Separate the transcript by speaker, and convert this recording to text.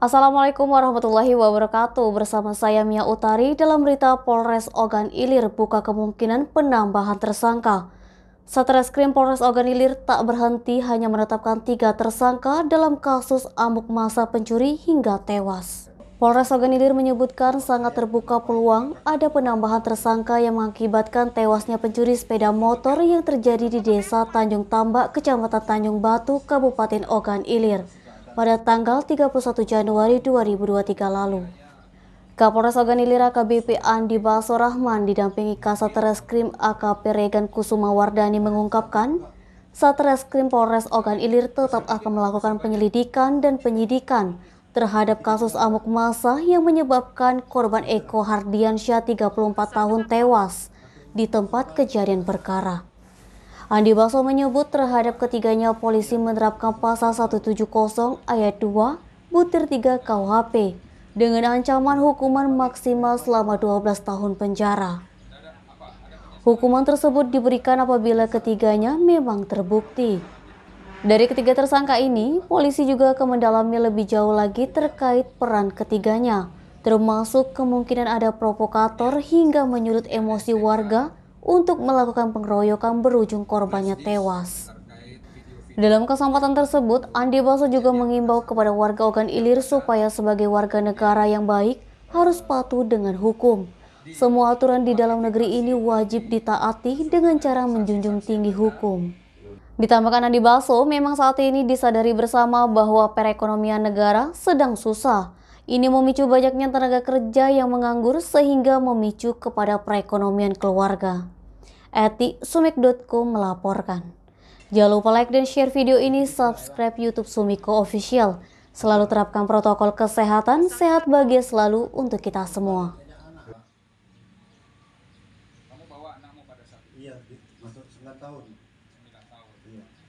Speaker 1: Assalamualaikum warahmatullahi wabarakatuh. Bersama saya Mia Utari dalam berita Polres Ogan Ilir buka kemungkinan penambahan tersangka. Satreskrim Polres Ogan Ilir tak berhenti hanya menetapkan tiga tersangka dalam kasus amuk masa pencuri hingga tewas. Polres Ogan Ilir menyebutkan sangat terbuka peluang ada penambahan tersangka yang mengakibatkan tewasnya pencuri sepeda motor yang terjadi di Desa Tanjung Tambak, Kecamatan Tanjung Batu, Kabupaten Ogan Ilir pada tanggal 31 Januari 2023 lalu. Kapolres Oganilira KBP Andi Baso Rahman didampingi Kasat Reskrim AKP Regan Kusuma Wardani mengungkapkan, Satreskrim Polres Ogan Ilir tetap akan melakukan penyelidikan dan penyidikan terhadap kasus amuk massa yang menyebabkan korban Eko Hardiansyah 34 tahun tewas di tempat kejadian perkara. Andi Baso menyebut terhadap ketiganya polisi menerapkan pasal 170 ayat 2 butir 3 KUHP dengan ancaman hukuman maksimal selama 12 tahun penjara. Hukuman tersebut diberikan apabila ketiganya memang terbukti. Dari ketiga tersangka ini, polisi juga akan mendalami lebih jauh lagi terkait peran ketiganya, termasuk kemungkinan ada provokator hingga menyulut emosi warga untuk melakukan pengeroyokan berujung korbannya tewas. Dalam kesempatan tersebut, Andi Baso juga mengimbau kepada warga Ogan Ilir supaya sebagai warga negara yang baik harus patuh dengan hukum. Semua aturan di dalam negeri ini wajib ditaati dengan cara menjunjung tinggi hukum. Ditambahkan Andi Baso, memang saat ini disadari bersama bahwa perekonomian negara sedang susah ini memicu banyaknya tenaga kerja yang menganggur sehingga memicu kepada perekonomian keluarga. Eti Sumik.com melaporkan. Jangan lupa like dan share video ini, subscribe YouTube Sumiko Official. Selalu terapkan protokol kesehatan, sehat bahagia selalu untuk kita semua. Kamu bawa anakmu pada saat Iya, gitu. masuk 9 tahun. 9 tahun. Iya.